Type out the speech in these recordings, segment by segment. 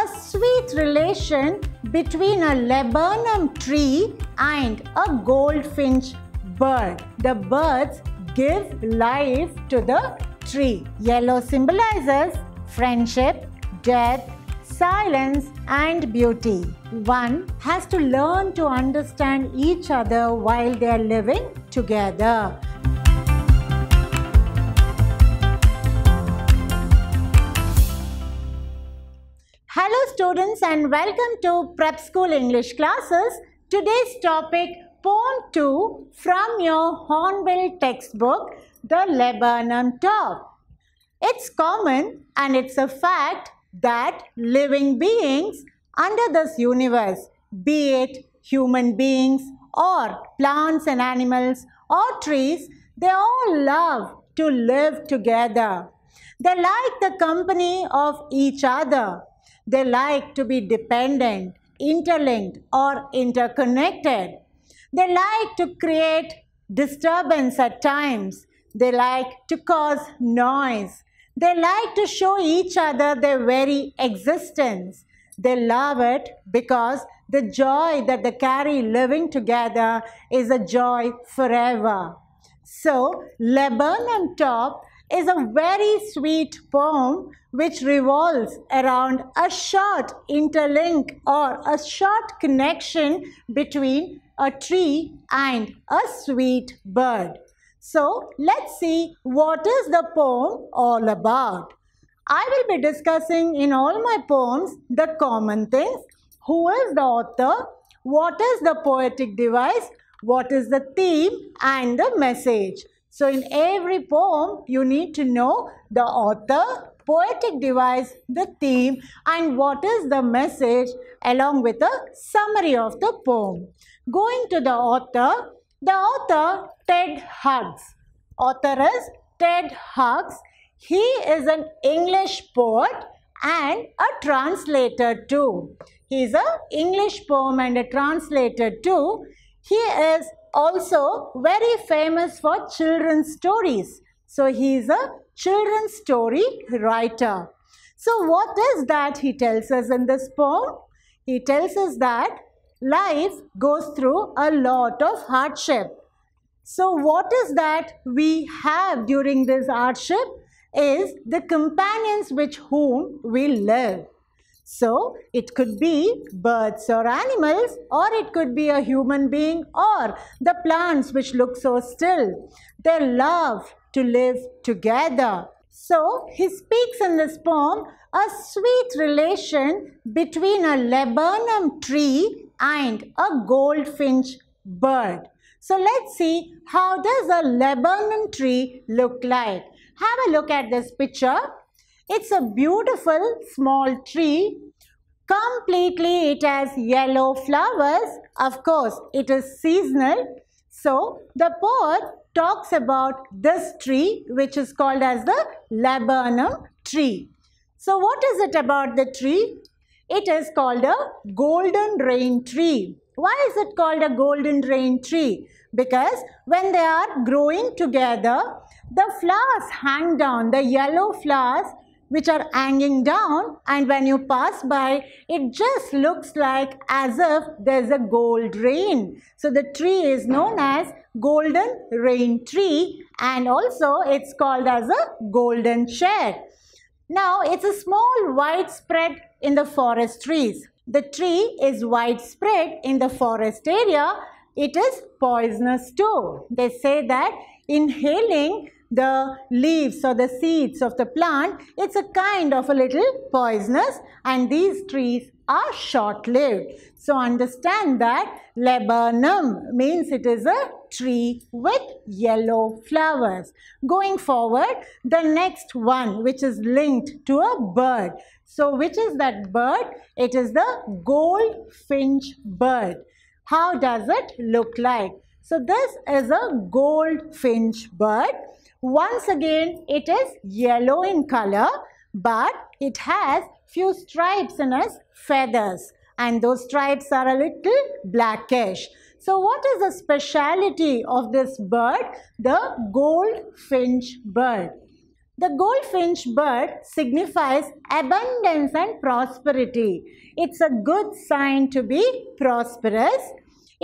a sweet relation between a laburnum tree and a goldfinch bird. The birds give life to the tree. Yellow symbolizes friendship, death, silence and beauty. One has to learn to understand each other while they are living together. Hello students and welcome to Prep School English classes. Today's topic Poem 2 from your Hornbill textbook The Lebanon Top. It's common and it's a fact that living beings under this universe, be it human beings or plants and animals or trees, they all love to live together. They like the company of each other they like to be dependent, interlinked, or interconnected. They like to create disturbance at times. They like to cause noise. They like to show each other their very existence. They love it because the joy that they carry living together is a joy forever. So, Lebanon on top is a very sweet poem which revolves around a short interlink or a short connection between a tree and a sweet bird. So let's see what is the poem all about. I will be discussing in all my poems the common things, who is the author, what is the poetic device, what is the theme and the message. So in every poem, you need to know the author, poetic device, the theme and what is the message along with a summary of the poem. Going to the author, the author Ted Hughes. Author is Ted Hughes. He is an English poet and a translator too. He is an English poem and a translator too. He is also very famous for children's stories. So he is a children's story writer. So what is that he tells us in this poem? He tells us that life goes through a lot of hardship. So what is that we have during this hardship is the companions with whom we live. So it could be birds or animals or it could be a human being or the plants which look so still. They love to live together. So he speaks in this poem a sweet relation between a laburnum tree and a goldfinch bird. So let's see how does a laburnum tree look like. Have a look at this picture. It's a beautiful small tree. Completely it has yellow flowers. Of course, it is seasonal. So, the poet talks about this tree which is called as the laburnum tree. So, what is it about the tree? It is called a golden rain tree. Why is it called a golden rain tree? Because when they are growing together, the flowers hang down, the yellow flowers which are hanging down and when you pass by it just looks like as if there's a gold rain. So the tree is known as golden rain tree and also it's called as a golden chair. Now it's a small widespread in the forest trees. The tree is widespread in the forest area. It is poisonous too. They say that inhaling the leaves or the seeds of the plant, it's a kind of a little poisonous and these trees are short-lived. So understand that laburnum means it is a tree with yellow flowers. Going forward, the next one which is linked to a bird. So which is that bird? It is the goldfinch bird. How does it look like? So this is a goldfinch bird once again, it is yellow in color, but it has few stripes in its feathers and those stripes are a little blackish. So what is the speciality of this bird? The goldfinch bird. The goldfinch bird signifies abundance and prosperity. It's a good sign to be prosperous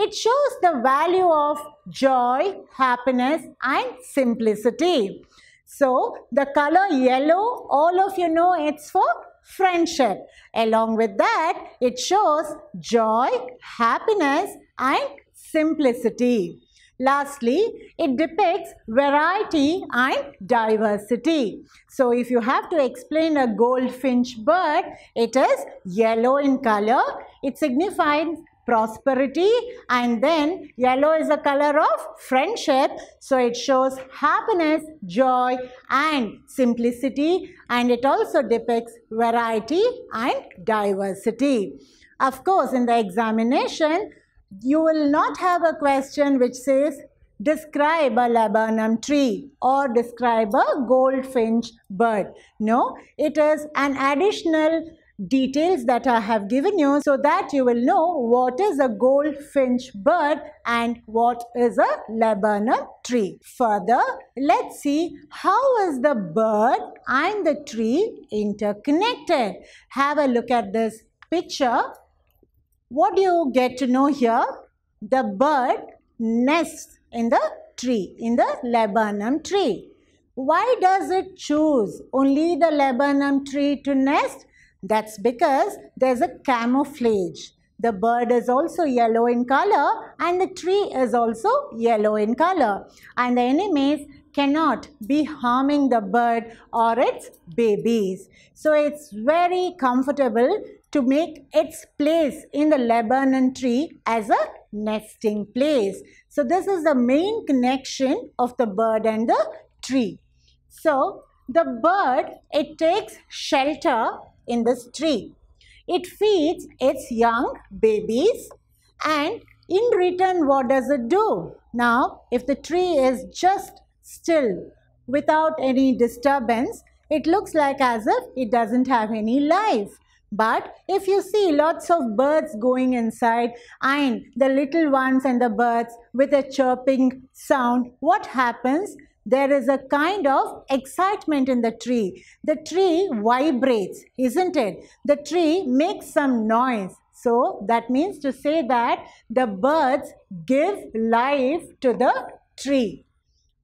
it shows the value of joy, happiness and simplicity. So the color yellow, all of you know it's for friendship. Along with that, it shows joy, happiness and simplicity. Lastly, it depicts variety and diversity. So if you have to explain a goldfinch bird, it is yellow in color. It signifies prosperity and then yellow is the color of friendship so it shows happiness joy and simplicity and it also depicts variety and diversity of course in the examination you will not have a question which says describe a laburnum tree or describe a goldfinch bird. No, it is an additional details that I have given you so that you will know what is a goldfinch bird and what is a Lebanon tree. Further, let's see how is the bird and the tree interconnected. Have a look at this picture. What do you get to know here? The bird nests in the tree, in the Lebanon tree. Why does it choose only the Lebanon tree to nest? That's because there's a camouflage. The bird is also yellow in color and the tree is also yellow in color. And the enemies cannot be harming the bird or its babies. So it's very comfortable to make its place in the Lebanon tree as a nesting place. So this is the main connection of the bird and the tree. So the bird, it takes shelter in this tree. It feeds its young babies and in return what does it do? Now if the tree is just still without any disturbance, it looks like as if it doesn't have any life. But if you see lots of birds going inside and the little ones and the birds with a chirping sound, what happens? there is a kind of excitement in the tree. The tree vibrates, isn't it? The tree makes some noise. So that means to say that the birds give life to the tree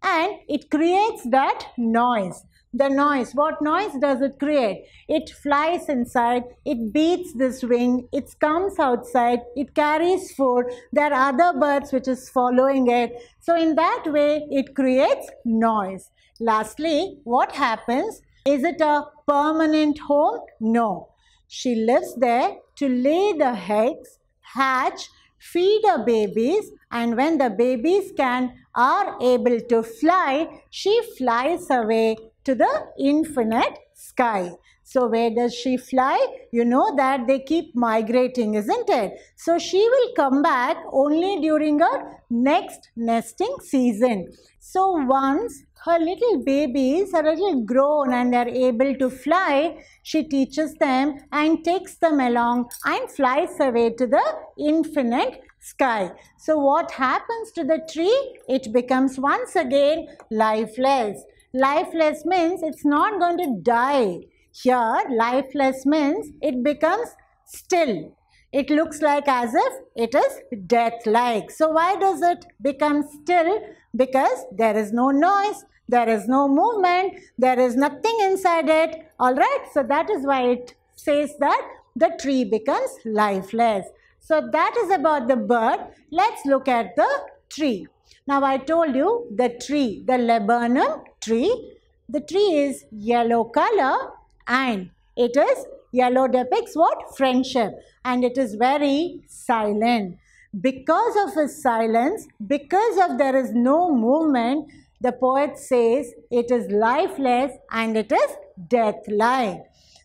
and it creates that noise the noise. What noise does it create? It flies inside, it beats this wing, it comes outside, it carries food. There are other birds which is following it. So in that way, it creates noise. Lastly, what happens? Is it a permanent home? No. She lives there to lay the eggs, hatch, feed the babies and when the babies can are able to fly, she flies away to the infinite sky. So where does she fly? You know that they keep migrating, isn't it? So she will come back only during her next nesting season. So once her little babies are a little grown and they are able to fly, she teaches them and takes them along and flies away to the infinite sky. So what happens to the tree? It becomes once again lifeless. Lifeless means it's not going to die. Here, lifeless means it becomes still. It looks like as if it is death-like. So why does it become still? Because there is no noise, there is no movement, there is nothing inside it. Alright, so that is why it says that the tree becomes lifeless. So that is about the bird. Let's look at the tree. Now I told you the tree, the laburnum tree. The tree is yellow color and it is yellow depicts what? Friendship. And it is very silent. Because of its silence, because of there is no movement, the poet says it is lifeless and it is death-like.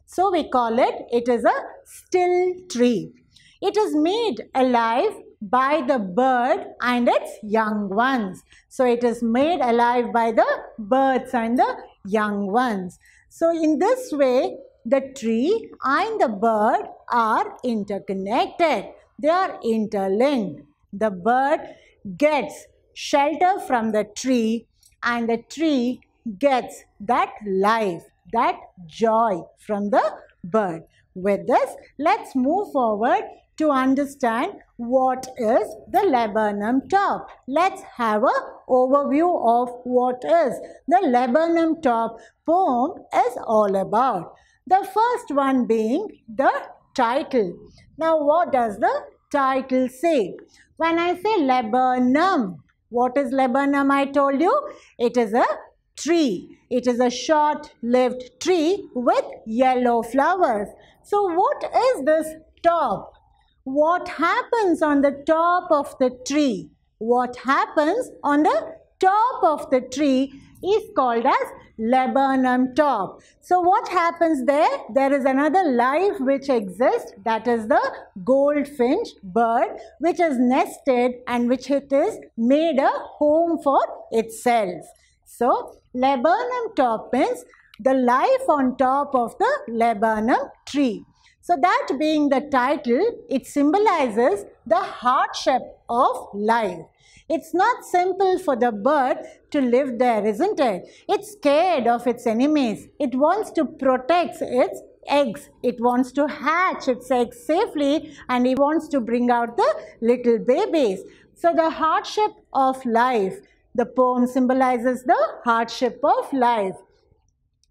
So we call it, it is a still tree. It is made alive by the bird and its young ones. So it is made alive by the birds and the young ones. So in this way, the tree and the bird are interconnected. They are interlinked. The bird gets shelter from the tree and the tree gets that life, that joy from the bird. With this, let's move forward to understand what is the laburnum top. Let's have a overview of what is the laburnum top poem is all about. The first one being the title. Now what does the title say? When I say laburnum, what is laburnum I told you? It is a tree. It is a short-lived tree with yellow flowers. So what is this top? what happens on the top of the tree. What happens on the top of the tree is called as laburnum top. So what happens there? There is another life which exists that is the goldfinch bird which is nested and which it is made a home for itself. So laburnum top means the life on top of the laburnum tree. So that being the title, it symbolizes the hardship of life. It's not simple for the bird to live there, isn't it? It's scared of its enemies. It wants to protect its eggs. It wants to hatch its eggs safely and it wants to bring out the little babies. So the hardship of life, the poem symbolizes the hardship of life.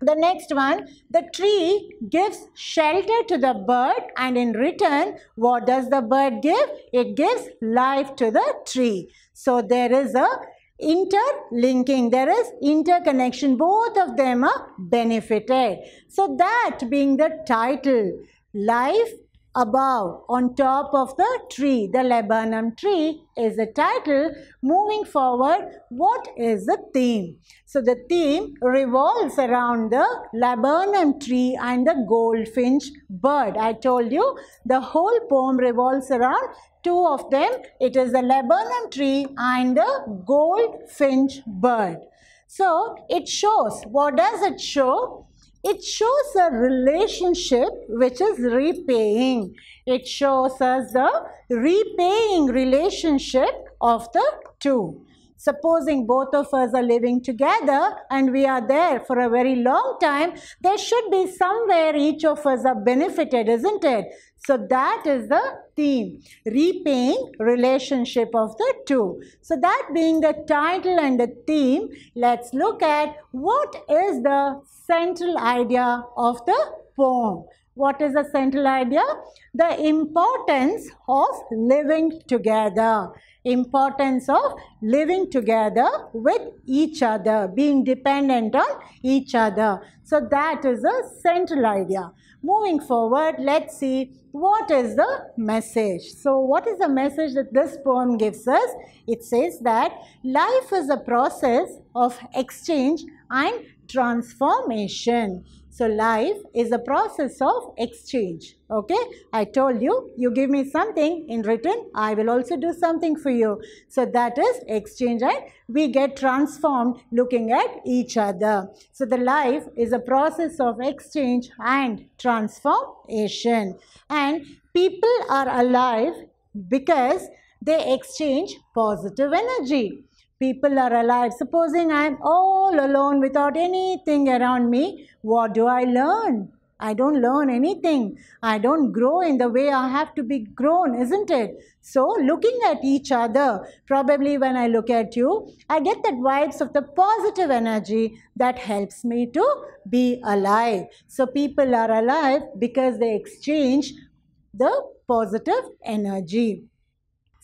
The next one, the tree gives shelter to the bird and in return, what does the bird give? It gives life to the tree. So there is a interlinking, there is interconnection. Both of them are benefited. So that being the title, life above on top of the tree. The laburnum tree is the title. Moving forward, what is the theme? So the theme revolves around the laburnum tree and the goldfinch bird. I told you the whole poem revolves around two of them. It is the laburnum tree and the goldfinch bird. So it shows, what does it show? It shows a relationship which is repaying. It shows us the repaying relationship of the two. Supposing both of us are living together and we are there for a very long time, there should be somewhere each of us are benefited, isn't it? So that is the theme, repaying relationship of the two. So that being the title and the theme, let's look at what is the central idea of the poem what is the central idea? The importance of living together. Importance of living together with each other, being dependent on each other. So that is the central idea. Moving forward, let's see what is the message. So what is the message that this poem gives us? It says that life is a process of exchange and transformation. So life is a process of exchange. Okay, I told you, you give me something in return, I will also do something for you. So that is exchange and we get transformed looking at each other. So the life is a process of exchange and transformation. And people are alive because they exchange positive energy people are alive. Supposing I'm all alone without anything around me, what do I learn? I don't learn anything. I don't grow in the way I have to be grown, isn't it? So, looking at each other, probably when I look at you, I get that vibes of the positive energy that helps me to be alive. So, people are alive because they exchange the positive energy.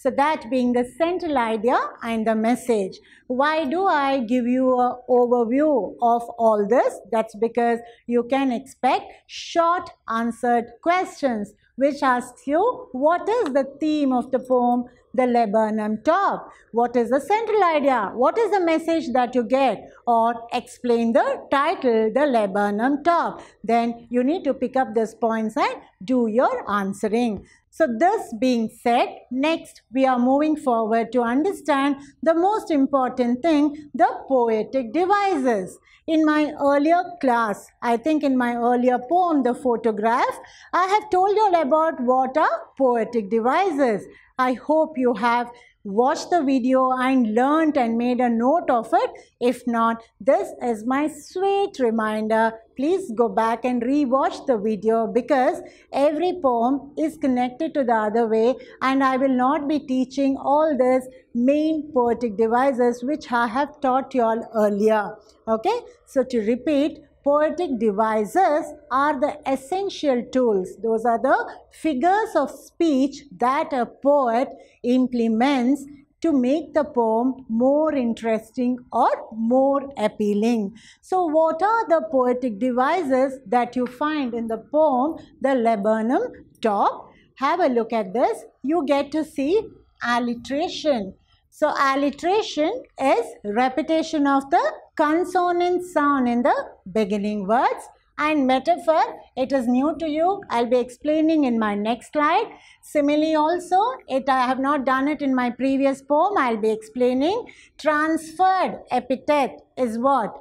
So that being the central idea and the message. Why do I give you an overview of all this? That's because you can expect short answered questions which asks you what is the theme of the poem The Lebanon Top? What is the central idea? What is the message that you get? Or explain the title The Lebanon Top. Then you need to pick up these points and do your answering. So this being said, next we are moving forward to understand the most important thing, the poetic devices. In my earlier class, I think in my earlier poem, The Photograph, I have told you all about what are poetic devices. I hope you have watched the video and learnt and made a note of it. If not, this is my sweet reminder. Please go back and re-watch the video because every poem is connected to the other way and I will not be teaching all these main poetic devices which I have taught you all earlier. Okay, so to repeat, poetic devices are the essential tools. Those are the figures of speech that a poet implements to make the poem more interesting or more appealing. So what are the poetic devices that you find in the poem, the laburnum top? Have a look at this. You get to see alliteration. So alliteration is repetition of the consonant sound in the beginning words and metaphor it is new to you i'll be explaining in my next slide simile also it i have not done it in my previous poem i'll be explaining transferred epithet is what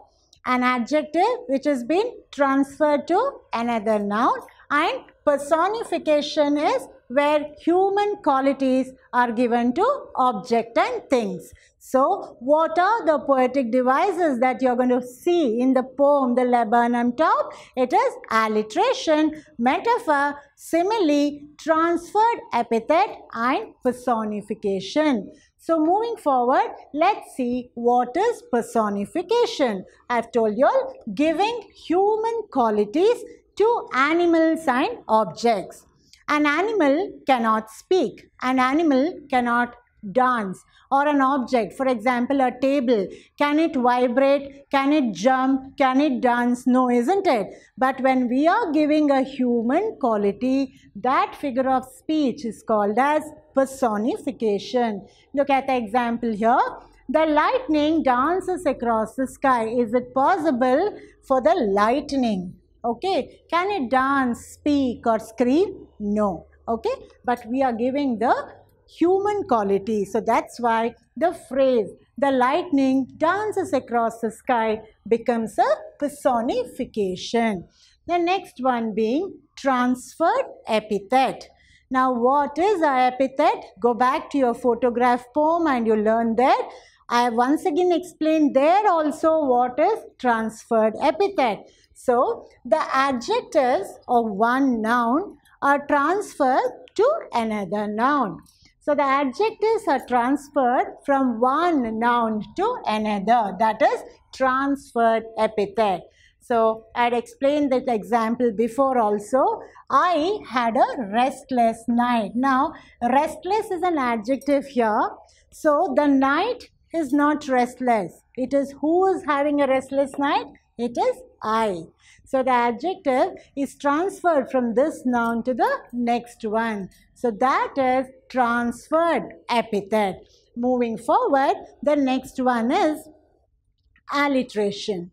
an adjective which has been transferred to another noun and personification is where human qualities are given to object and things so what are the poetic devices that you're going to see in the poem, The Laburnum Top? It is alliteration, metaphor, simile, transferred epithet and personification. So moving forward, let's see what is personification. I've told you all, giving human qualities to animals and objects. An animal cannot speak. An animal cannot dance or an object, for example, a table. Can it vibrate? Can it jump? Can it dance? No, isn't it? But when we are giving a human quality, that figure of speech is called as personification. Look at the example here. The lightning dances across the sky. Is it possible for the lightning? Okay. Can it dance, speak or scream? No. Okay. But we are giving the human quality. So that's why the phrase, the lightning dances across the sky becomes a personification. The next one being transferred epithet. Now what is a epithet? Go back to your photograph poem and you learn there. I have once again explained there also what is transferred epithet. So the adjectives of one noun are transferred to another noun. So the adjectives are transferred from one noun to another, that is transferred epithet. So I had explained that example before also. I had a restless night. Now restless is an adjective here. So the night is not restless. It is who is having a restless night? It is I. So the adjective is transferred from this noun to the next one. So that is transferred epithet. Moving forward, the next one is alliteration.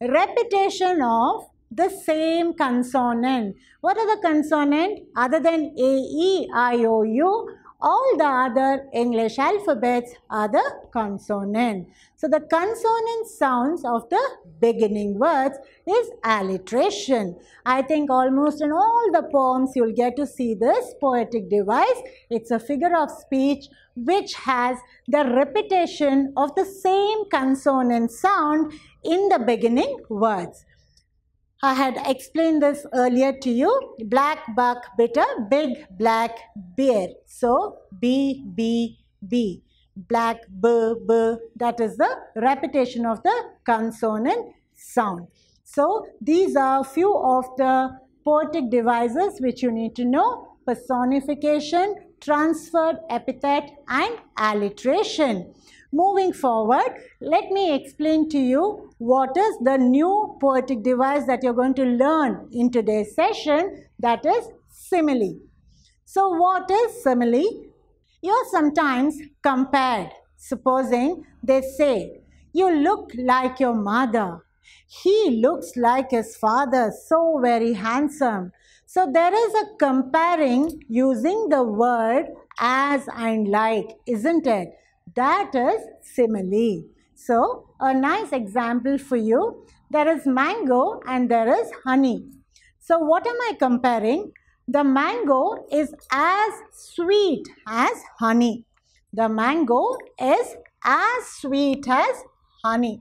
Repetition of the same consonant. What are the consonant other than A, E, I, O, U? all the other English alphabets are the consonant. So the consonant sounds of the beginning words is alliteration. I think almost in all the poems you'll get to see this poetic device. It's a figure of speech which has the repetition of the same consonant sound in the beginning words. I had explained this earlier to you. Black buck bitter, big black bear. So B, B, B. Black B, B. That is the repetition of the consonant sound. So these are few of the poetic devices which you need to know. Personification, transferred epithet and alliteration. Moving forward, let me explain to you what is the new poetic device that you're going to learn in today's session, that is simile. So what is simile? You're sometimes compared. Supposing they say, you look like your mother. He looks like his father, so very handsome. So there is a comparing using the word as and like, isn't it? That is simile. So a nice example for you. There is mango and there is honey. So what am I comparing? The mango is as sweet as honey. The mango is as sweet as honey.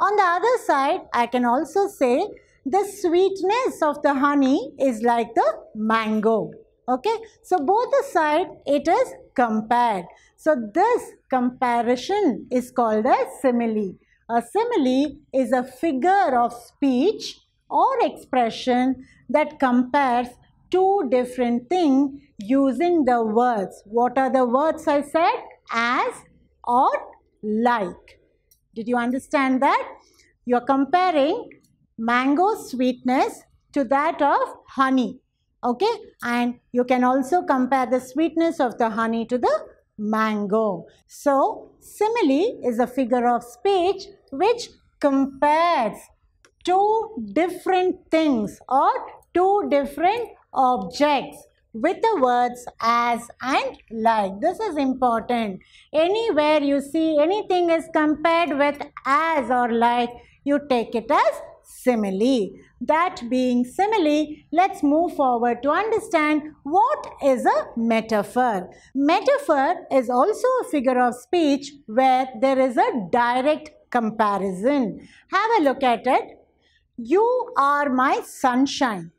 On the other side, I can also say the sweetness of the honey is like the mango. Okay, so both the side it is compared. So this comparison is called a simile. A simile is a figure of speech or expression that compares two different things using the words. What are the words I said? As or like. Did you understand that? You are comparing mango sweetness to that of honey. Okay? And you can also compare the sweetness of the honey to the mango. So, simile is a figure of speech which compares two different things or two different objects with the words as and like. This is important. Anywhere you see anything is compared with as or like, you take it as simile. That being simile, let's move forward to understand what is a metaphor. Metaphor is also a figure of speech where there is a direct comparison. Have a look at it. You are my sunshine.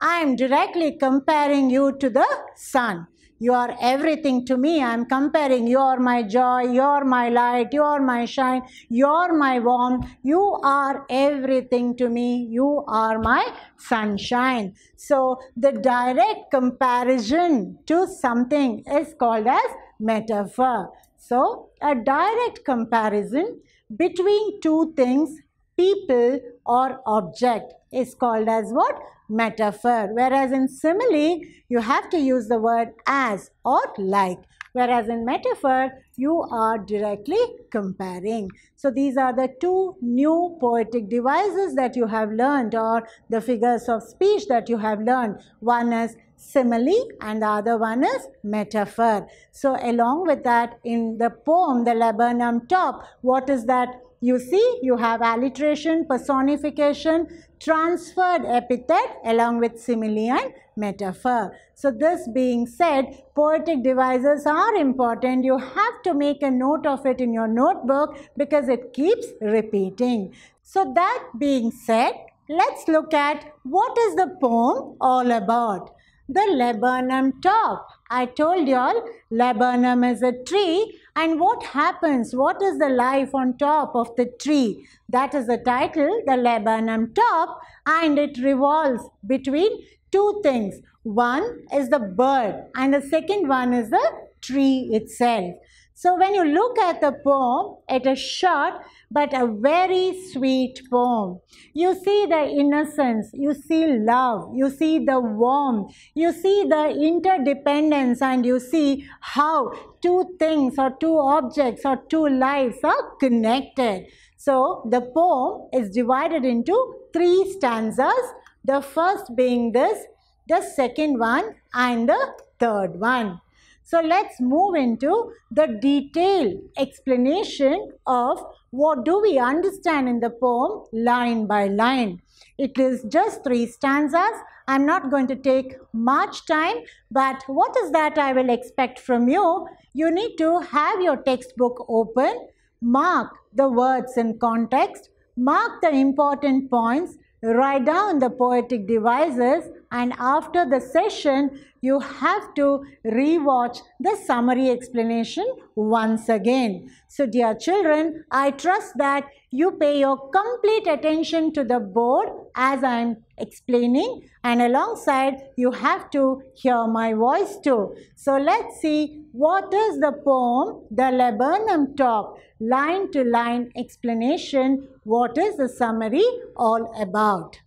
I am directly comparing you to the sun. You are everything to me. I'm comparing. You are my joy. You are my light. You are my shine. You are my warmth. You are everything to me. You are my sunshine. So the direct comparison to something is called as metaphor. So a direct comparison between two things people or object is called as what? Metaphor. Whereas in simile, you have to use the word as or like. Whereas in metaphor, you are directly comparing. So these are the two new poetic devices that you have learned or the figures of speech that you have learned. One is simile and the other one is metaphor. So along with that, in the poem, The Lebanon Top, what is that you see, you have alliteration, personification, transferred epithet along with simile and metaphor. So this being said, poetic devices are important. You have to make a note of it in your notebook because it keeps repeating. So that being said, let's look at what is the poem all about. The laburnum top. I told y'all laburnum is a tree and what happens? What is the life on top of the tree? That is the title, the Lebanon top, and it revolves between two things. One is the bird, and the second one is the tree itself. So when you look at the poem, it is short but a very sweet poem. You see the innocence, you see love, you see the warmth, you see the interdependence, and you see how two things or two objects or two lives are connected. So the poem is divided into three stanzas, the first being this, the second one, and the third one. So let's move into the detailed explanation of what do we understand in the poem line by line. It is just three stanzas. I'm not going to take much time, but what is that I will expect from you? You need to have your textbook open, mark the words in context, mark the important points, write down the poetic devices and after the session you have to rewatch the summary explanation once again. So dear children, I trust that you pay your complete attention to the board as I am explaining and alongside you have to hear my voice too. So let's see what is the poem The Laburnum Talk line to line explanation what is the summary all about.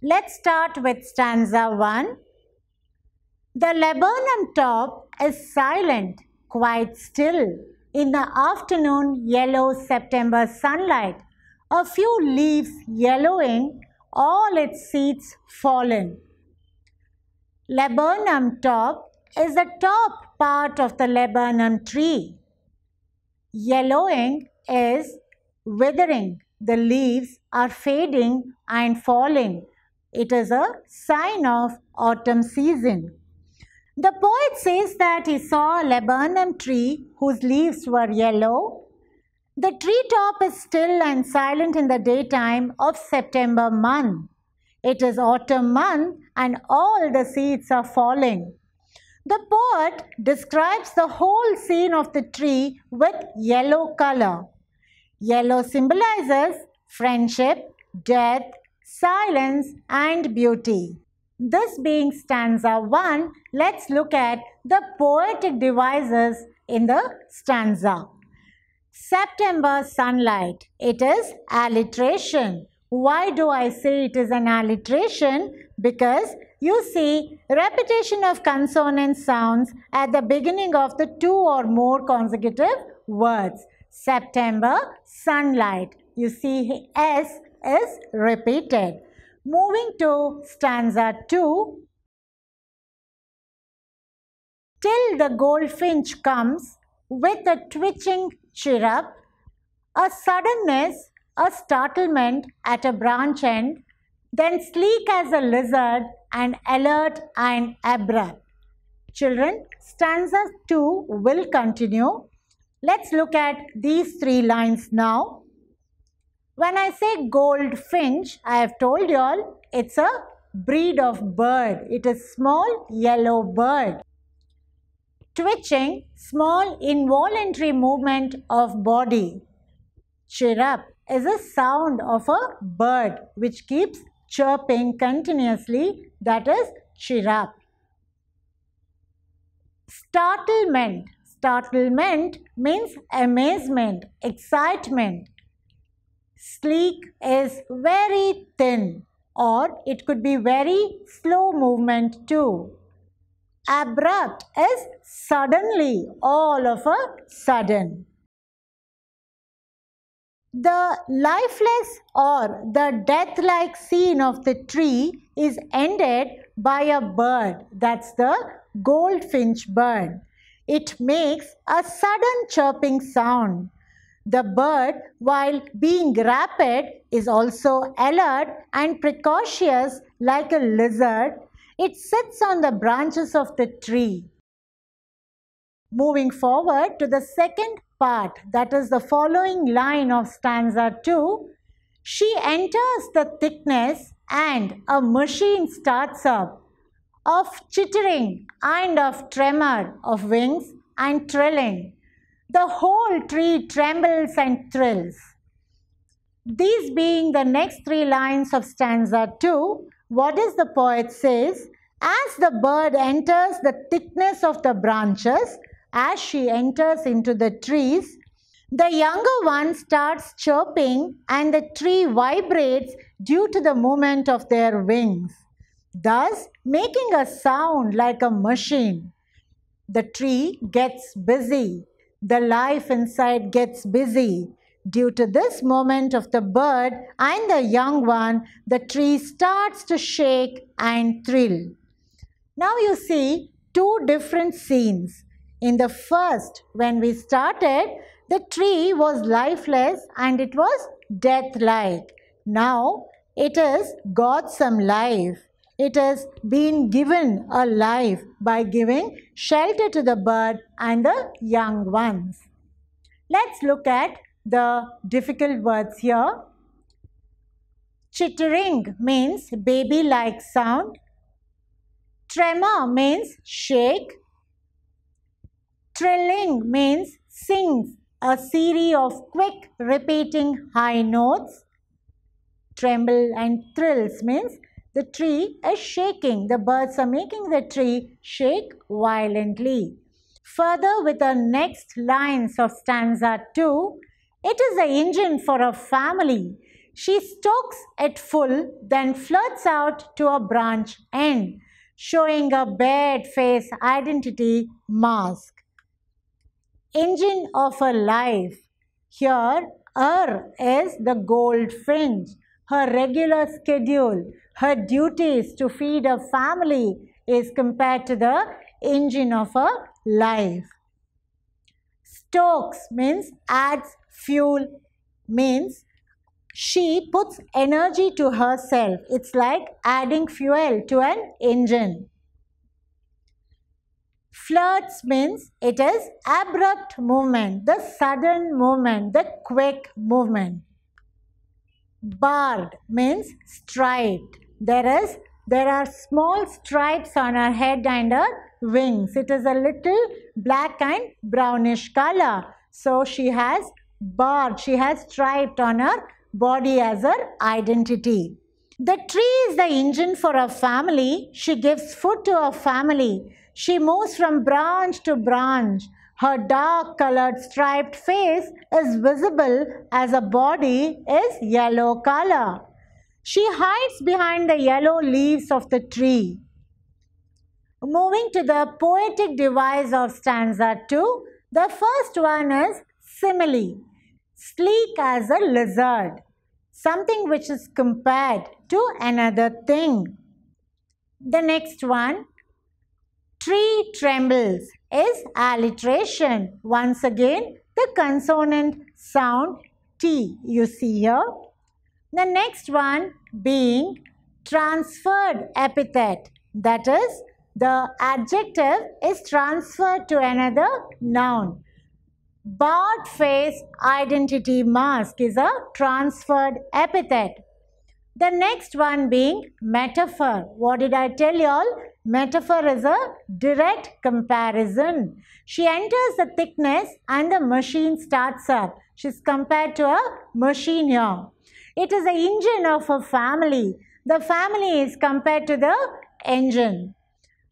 Let's start with stanza 1. The laburnum top is silent, quite still. In the afternoon, yellow September sunlight, a few leaves yellowing, all its seeds fallen. Laburnum top is the top part of the laburnum tree. Yellowing is withering. The leaves are fading and falling. It is a sign of autumn season. The poet says that he saw a laburnum tree whose leaves were yellow. The treetop is still and silent in the daytime of September month. It is autumn month and all the seeds are falling. The poet describes the whole scene of the tree with yellow color. Yellow symbolizes friendship, death, silence and beauty. This being stanza 1, let's look at the poetic devices in the stanza. September sunlight. It is alliteration. Why do I say it is an alliteration? Because you see repetition of consonant sounds at the beginning of the two or more consecutive words. September, sunlight. You see S is repeated. Moving to stanza 2, till the goldfinch comes with a twitching chirrup, a suddenness, a startlement at a branch end, then sleek as a lizard and alert and abrupt. Children, stanza 2 will continue. Let's look at these three lines now. When I say goldfinch, I have told you all it's a breed of bird. It is small yellow bird. Twitching, small involuntary movement of body. Chirrup is a sound of a bird which keeps chirping continuously that is chirrup. Startlement. Startlement means amazement, excitement. Sleek is very thin or it could be very slow movement too. Abrupt is suddenly, all of a sudden. The lifeless or the death-like scene of the tree is ended by a bird, that's the goldfinch bird. It makes a sudden chirping sound the bird, while being rapid, is also alert and precautious like a lizard. It sits on the branches of the tree. Moving forward to the second part, that is the following line of stanza 2. She enters the thickness and a machine starts up of chittering and of tremor of wings and trilling. The whole tree trembles and thrills. These being the next three lines of stanza 2, what is the poet says, as the bird enters the thickness of the branches, as she enters into the trees, the younger one starts chirping and the tree vibrates due to the movement of their wings, thus making a sound like a machine. The tree gets busy the life inside gets busy. Due to this moment of the bird and the young one, the tree starts to shake and thrill. Now you see two different scenes. In the first, when we started, the tree was lifeless and it was death-like. Now it is got some um, life. It has been given a life by giving shelter to the bird and the young ones. Let's look at the difficult words here. Chittering means baby-like sound. Tremor means shake. Trilling means sings a series of quick repeating high notes. Tremble and thrills means the tree is shaking. The birds are making the tree shake violently. Further with the next lines of stanza 2, it is the engine for a family. She stokes it full, then flirts out to a branch end, showing a bad face identity mask. Engine of a life. Here, her is the goldfinch, her regular schedule, her duties to feed a family is compared to the engine of her life. Stokes means adds fuel, means she puts energy to herself. It's like adding fuel to an engine. Flirts means it is abrupt movement, the sudden movement, the quick movement. Barred means striped, there is, there are small stripes on her head and her wings. It is a little black and brownish color. So she has barred, she has striped on her body as her identity. The tree is the engine for her family. She gives food to her family. She moves from branch to branch. Her dark colored striped face is visible as her body is yellow color. She hides behind the yellow leaves of the tree. Moving to the poetic device of stanza 2, the first one is simile, sleek as a lizard, something which is compared to another thing. The next one, tree trembles is alliteration. Once again, the consonant sound T you see here. The next one being transferred epithet that is the adjective is transferred to another noun. Bald face identity mask is a transferred epithet. The next one being metaphor. What did I tell you all? Metaphor is a direct comparison. She enters the thickness and the machine starts up. She's compared to a machine here. It is the engine of a family. The family is compared to the engine.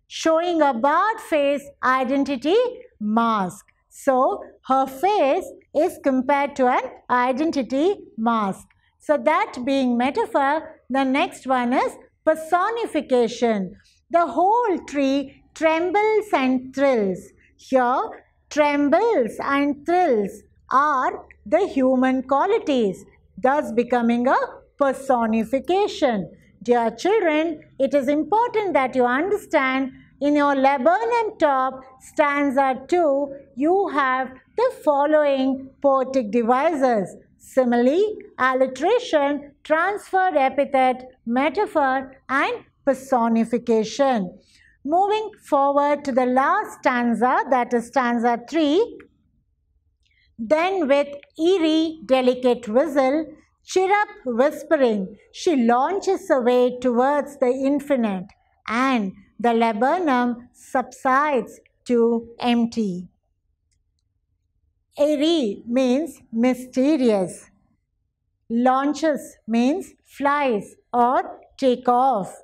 Showing a bird face identity mask. So, her face is compared to an identity mask. So, that being metaphor, the next one is personification. The whole tree trembles and thrills. Here, trembles and thrills are the human qualities, thus becoming a personification. Dear children, it is important that you understand in your laburnum top stanza 2, you have the following poetic devices. Simile, alliteration, transferred epithet, metaphor and personification. Moving forward to the last stanza, that is stanza 3, then with eerie, delicate whistle, chirrup whispering, she launches away towards the infinite and the laburnum subsides to empty. Eerie means mysterious. Launches means flies or take off.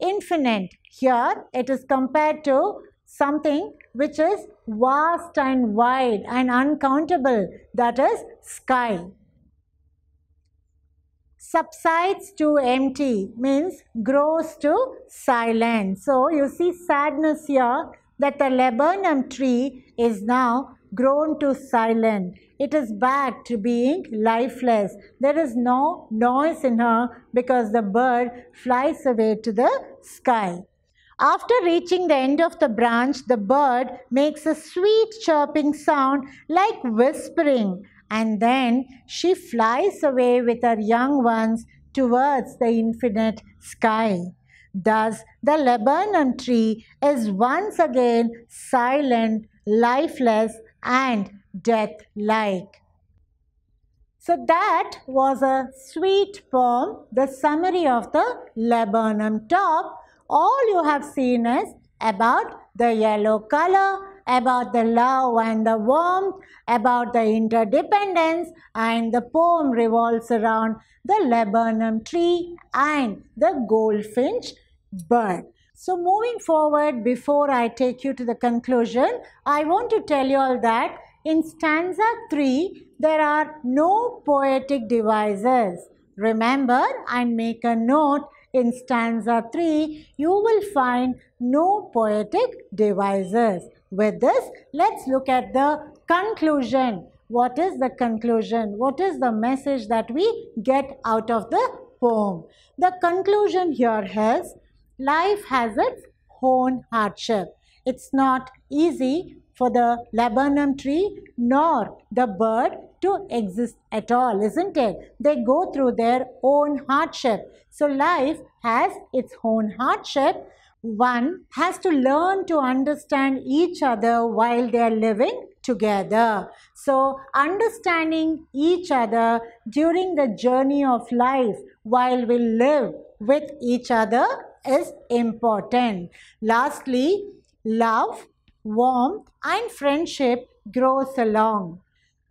Infinite, here it is compared to something which is vast and wide and uncountable, that is sky. Subsides to empty means grows to silence. So you see sadness here that the laburnum tree is now grown to silence. It is back to being lifeless. There is no noise in her because the bird flies away to the sky. After reaching the end of the branch, the bird makes a sweet chirping sound like whispering and then she flies away with her young ones towards the infinite sky. Thus, the Lebanon tree is once again silent, lifeless and death-like. So that was a sweet poem, the summary of the Lebanon top all you have seen is about the yellow color, about the love and the warmth, about the interdependence and the poem revolves around the laburnum tree and the goldfinch bird. So moving forward, before I take you to the conclusion, I want to tell you all that in stanza 3, there are no poetic devices. Remember and make a note in stanza 3, you will find no poetic devices. With this, let's look at the conclusion. What is the conclusion? What is the message that we get out of the poem? The conclusion here is life has its own hardship. It's not easy, for the laburnum tree nor the bird to exist at all, isn't it? They go through their own hardship. So life has its own hardship. One has to learn to understand each other while they are living together. So understanding each other during the journey of life while we live with each other is important. Lastly, love warmth, and friendship grows along.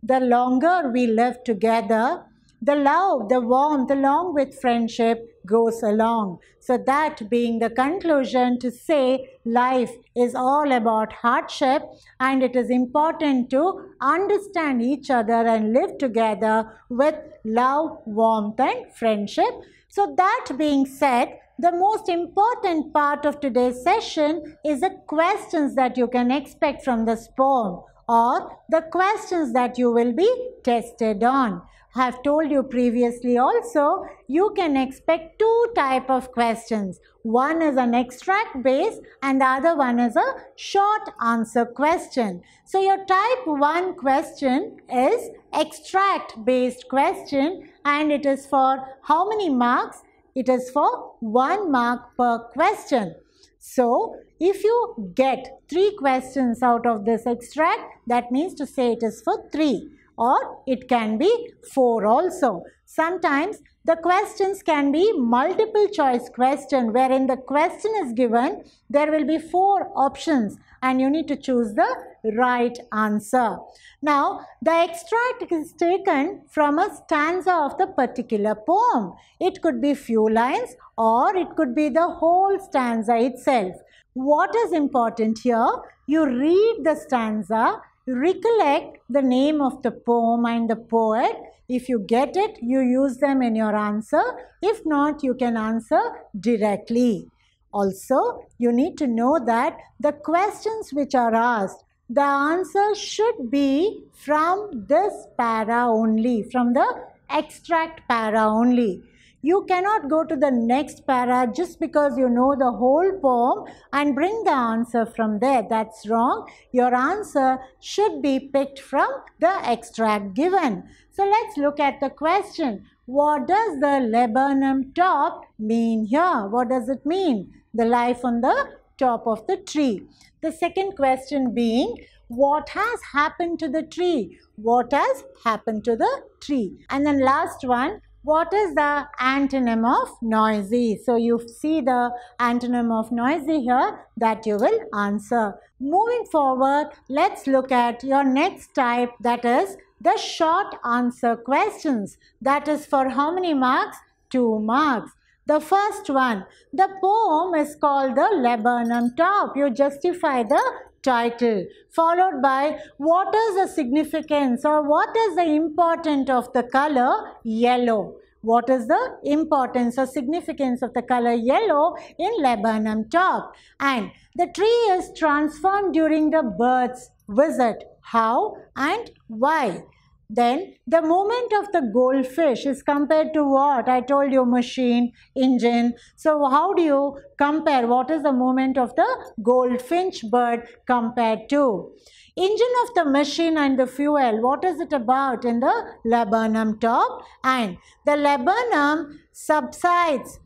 The longer we live together, the love, the warmth, along with friendship goes along. So, that being the conclusion to say life is all about hardship and it is important to understand each other and live together with love, warmth, and friendship. So, that being said, the most important part of today's session is the questions that you can expect from this poem or the questions that you will be tested on. I have told you previously also, you can expect two type of questions. One is an extract base and the other one is a short answer question. So your type 1 question is extract based question and it is for how many marks it is for 1 mark per question. So, if you get 3 questions out of this extract, that means to say it is for 3 or it can be 4 also. Sometimes the questions can be multiple choice question wherein the question is given, there will be four options and you need to choose the right answer. Now, the extract is taken from a stanza of the particular poem. It could be few lines or it could be the whole stanza itself. What is important here? You read the stanza, recollect the name of the poem and the poet if you get it, you use them in your answer. If not, you can answer directly. Also, you need to know that the questions which are asked, the answer should be from this para only, from the extract para only. You cannot go to the next para just because you know the whole poem and bring the answer from there. That's wrong. Your answer should be picked from the extract given. So let's look at the question. What does the Lebanon top mean here? What does it mean? The life on the top of the tree. The second question being, what has happened to the tree? What has happened to the tree? And then last one, what is the antonym of noisy? So you see the antonym of noisy here that you will answer. Moving forward, let's look at your next type that is the short answer questions. That is for how many marks? 2 marks. The first one, the poem is called the Lebanon Top. You justify the title followed by what is the significance or what is the importance of the color yellow. What is the importance or significance of the color yellow in laburnum top? And the tree is transformed during the bird's visit. How and why? Then the movement of the goldfish is compared to what? I told you machine, engine. So how do you compare? What is the movement of the goldfinch bird compared to? Engine of the machine and the fuel, what is it about in the laburnum top? And the laburnum subsides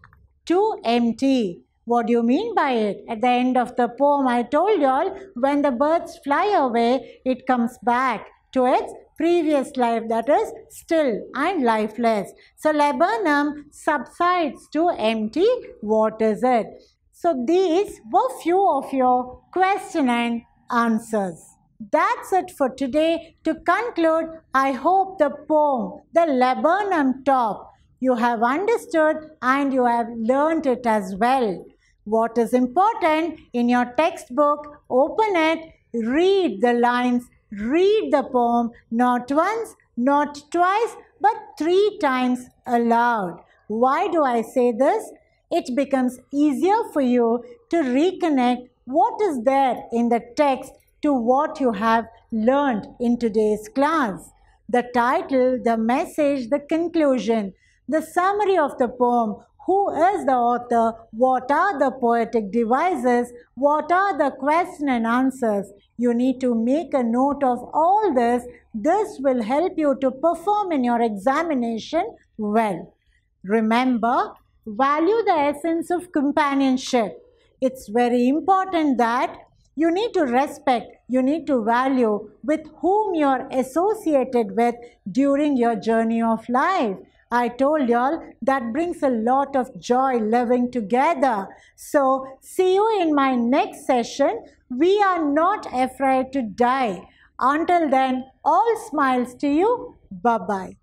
to empty. What do you mean by it? At the end of the poem, I told you all, when the birds fly away, it comes back to its previous life that is still and lifeless. So laburnum subsides to empty What is it? So these were few of your question and answers. That's it for today. To conclude, I hope the poem, The Laburnum Top, you have understood and you have learned it as well. What is important in your textbook, open it, read the lines read the poem not once, not twice, but three times aloud. Why do I say this? It becomes easier for you to reconnect what is there in the text to what you have learned in today's class. The title, the message, the conclusion, the summary of the poem who is the author, what are the poetic devices, what are the question and answers. You need to make a note of all this. This will help you to perform in your examination well. Remember, value the essence of companionship. It's very important that you need to respect, you need to value with whom you're associated with during your journey of life. I told y'all that brings a lot of joy living together. So see you in my next session. We are not afraid to die. Until then, all smiles to you. Bye-bye.